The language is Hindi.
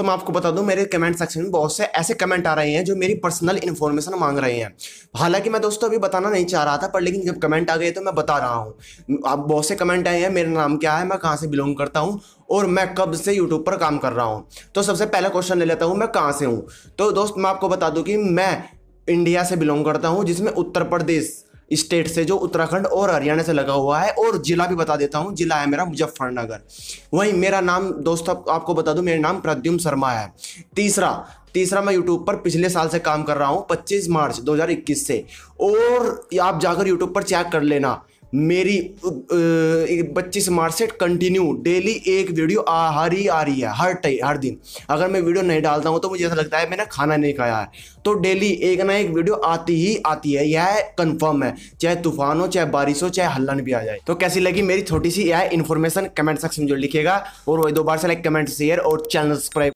दोस्तों मैं आपको बता दूं मेरे कमेंट सेक्शन में बहुत से ऐसे कमेंट आ रहे हैं जो मेरी पर्सनल इन्फॉर्मेशन मांग रहे हैं हालांकि मैं दोस्तों अभी बताना नहीं चाह रहा था पर लेकिन जब कमेंट आ गए तो मैं बता रहा हूँ आप बहुत से कमेंट आए हैं मेरा नाम क्या है मैं कहाँ से बिलोंग करता हूँ और मैं कब से यूट्यूब पर काम कर रहा हूँ तो सबसे पहला क्वेश्चन ले लेता हूँ मैं कहाँ से हूँ तो दोस्त मैं आपको बता दूँ कि मैं इंडिया से बिलोंग करता हूँ जिसमें उत्तर प्रदेश स्टेट से जो उत्तराखंड और हरियाणा से लगा हुआ है और जिला भी बता देता हूँ जिला है मेरा मुजफ्फरनगर वहीं मेरा नाम दोस्त आपको बता दूँ मेरा नाम प्रद्युम शर्मा है तीसरा तीसरा मैं यूट्यूब पर पिछले साल से काम कर रहा हूँ 25 मार्च 2021 से और आप जाकर यूट्यूब पर चेक कर लेना मेरी पच्चीस मार्च से कंटिन्यू डेली एक वीडियो आ हर ही आ रही है हर टाइम हर दिन अगर मैं वीडियो नहीं डालता हूँ तो मुझे ऐसा लगता है मैंने खाना नहीं खाया है तो डेली एक ना एक वीडियो आती ही आती है यह कन्फर्म है चाहे तूफान हो चाहे बारिश हो चाहे हल्लन भी आ जाए तो कैसी लगी मेरी छोटी सी यह इन्फॉर्मेशन कमेंट सेक्शन में जो लिखेगा और वही दो बार से लाइक कमेंट शेयर और चैनल सब्सक्राइब